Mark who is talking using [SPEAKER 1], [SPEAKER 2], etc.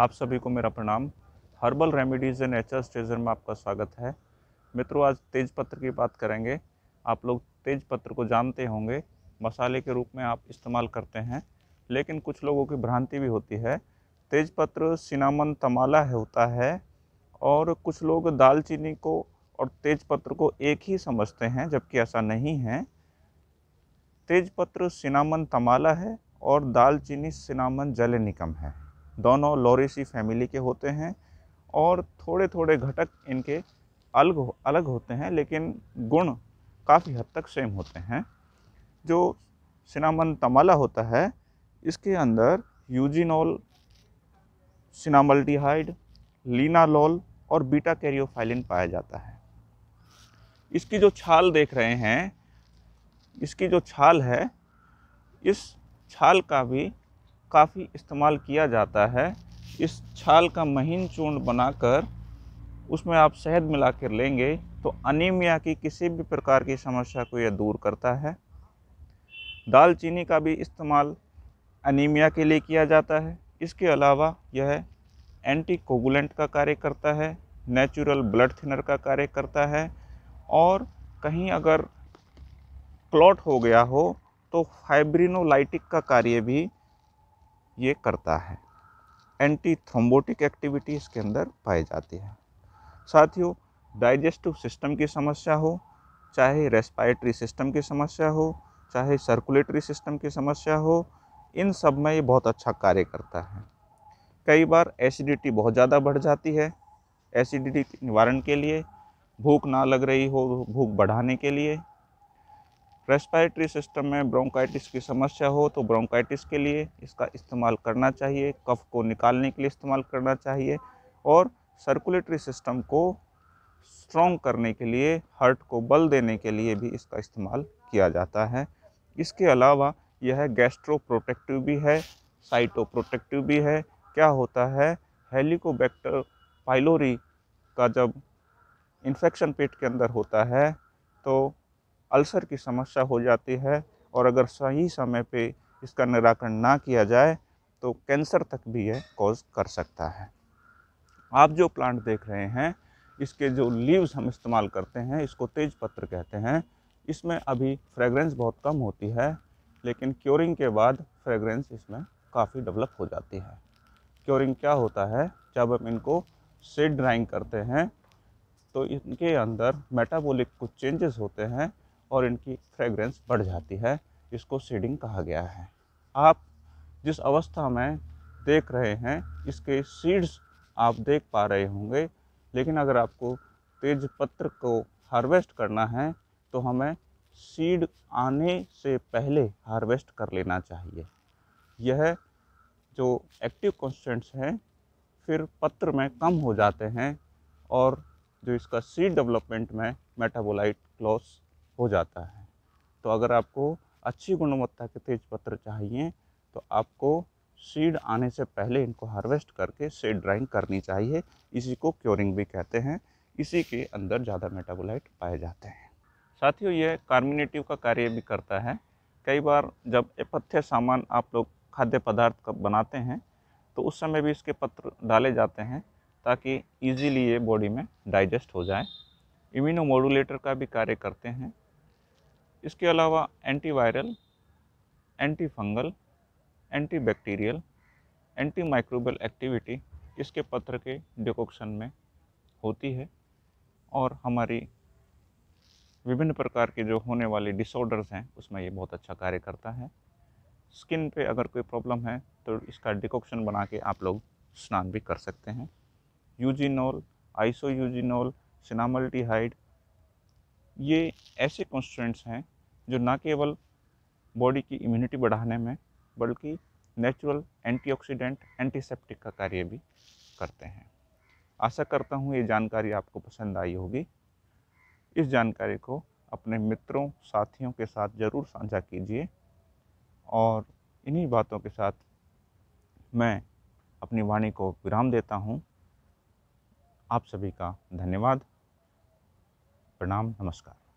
[SPEAKER 1] आप सभी को मेरा प्रणाम herbal remedies and H treasure में आपका स्वागत है मित्रों आज तेज पत्र की बात करेंगे आप लोग तेज पत्र को जानते होंगे मसाले के रूप में आप इस्तेमाल करते हैं लेकिन कुछ लोगों की भ्रांति भी होती है तेज पत्र सिनामन तमाला है होता है और कुछ लोग दालचीनी को और तेज पत्र को एक ही समझते हैं जबकि ऐसा नहीं है तेज पत्र सिनामन तमाला है और दालचीनी सिनामन जल निकम है दोनों लोरेसी फैमिली के होते हैं और थोड़े थोड़े घटक इनके अलग हो, अलग होते हैं लेकिन गुण काफ़ी हद तक सेम होते हैं जो सिनामन तमाला होता है इसके अंदर यूजिनॉल सिनामल्टीहाइड लीनालोल और बीटा कैरियोफाइलिन पाया जाता है इसकी जो छाल देख रहे हैं इसकी जो छाल है इस छाल का भी काफ़ी इस्तेमाल किया जाता है इस छाल का महीन चूर्ण बनाकर उसमें आप शहद मिला कर लेंगे तो अनिमिया की किसी भी प्रकार की समस्या को यह दूर करता है दालचीनी का भी इस्तेमाल अनीमिया के लिए किया जाता है इसके अलावा यह एंटी कोगुलेंट का कार्य करता है नेचुरल ब्लड थिनर का कार्य करता है और कहीं अगर क्लॉट हो गया हो तो फाइब्रिनोलाइटिक का कार्य भी ये करता है एंटी थ्रोम्बोटिक एक्टिविटी इसके अंदर पाई जाती है साथियों डाइजेस्टिव सिस्टम की समस्या हो चाहे रेस्पायरेटरी सिस्टम की समस्या हो चाहे सर्कुलेटरी सिस्टम की समस्या हो इन सब में ये बहुत अच्छा कार्य करता है कई बार एसिडिटी बहुत ज़्यादा बढ़ जाती है एसिडिटी निवारण के लिए भूख ना लग रही हो भूख बढ़ाने के लिए रेस्पायरेटरी सिस्टम में ब्रोंकाइटिस की समस्या हो तो ब्रोंकाइटिस के लिए इसका इस्तेमाल करना चाहिए कफ को निकालने के लिए इस्तेमाल करना चाहिए और सर्कुलेटरी सिस्टम को स्ट्रॉन्ग करने के लिए हार्ट को बल देने के लिए भी इसका इस्तेमाल किया जाता है इसके अलावा यह गैस्ट्रो प्रोटेक्टिव भी है साइटो प्रोटेक्टिव भी है क्या होता है हेलिकोबैक्टर पाइलोरी का जब इन्फेक्शन पेट के अंदर होता है तो अल्सर की समस्या हो जाती है और अगर सही समय पे इसका निराकरण ना किया जाए तो कैंसर तक भी यह कॉज कर सकता है आप जो प्लांट देख रहे हैं इसके जो लीव्स हम इस्तेमाल करते हैं इसको तेज पत्र कहते हैं इसमें अभी फ्रेगरेंस बहुत कम होती है लेकिन क्योरिंग के बाद फ्रेगरेंस इसमें काफ़ी डेवलप हो जाती है क्योरिंग क्या होता है जब हम इनको सेड ड्राइंग करते हैं तो इनके अंदर मेटाबॉलिक कुछ चेंजेस होते हैं और इनकी फ्रेगरेंस बढ़ जाती है इसको सीडिंग कहा गया है आप जिस अवस्था में देख रहे हैं इसके सीड्स आप देख पा रहे होंगे लेकिन अगर आपको तेज पत्र को हार्वेस्ट करना है तो हमें सीड आने से पहले हार्वेस्ट कर लेना चाहिए यह जो एक्टिव कॉन्स्टेंट्स हैं फिर पत्र में कम हो जाते हैं और जो इसका सीड डेवलपमेंट में मेटाबोलाइट क्लॉस हो जाता है तो अगर आपको अच्छी गुणवत्ता के तेज पत्र चाहिए तो आपको सीड आने से पहले इनको हार्वेस्ट करके सीड ड्राइंग करनी चाहिए इसी को क्योरिंग भी कहते हैं इसी के अंदर ज़्यादा मेटाबोलाइट पाए जाते हैं साथियों ये कार्मिनेटिव का कार्य भी करता है कई बार जब पथ्य सामान आप लोग खाद्य पदार्थ का बनाते हैं तो उस समय भी इसके पत्र डाले जाते हैं ताकि ईजीली ये बॉडी में डाइजेस्ट हो जाए इम्यूनोमोडुलेटर का भी कार्य करते हैं इसके अलावा antiviral anti fungal anti bacterial anti microbial activity इसके पत्र के डिकोक्शन में होती है और हमारी विभिन्न प्रकार के जो होने वाले डिसऑर्डर्स हैं उसमें ये बहुत अच्छा कार्य करता है स्किन पे अगर कोई प्रॉब्लम है तो इसका डिकॉक्शन बना के आप लोग स्नान भी कर सकते हैं यूजिनोल आइसो यूजिनोल सिनामल्टीहाइड ये ऐसे कॉन्स्टेंट्स हैं जो ना केवल बॉडी की इम्यूनिटी बढ़ाने में बल्कि नेचुरल एंटीऑक्सीडेंट एंटीसेप्टिक का कार्य भी करते हैं आशा करता हूँ ये जानकारी आपको पसंद आई होगी इस जानकारी को अपने मित्रों साथियों के साथ ज़रूर साझा कीजिए और इन्हीं बातों के साथ मैं अपनी वाणी को विराम देता हूँ आप सभी का धन्यवाद प्रणाम नमस्कार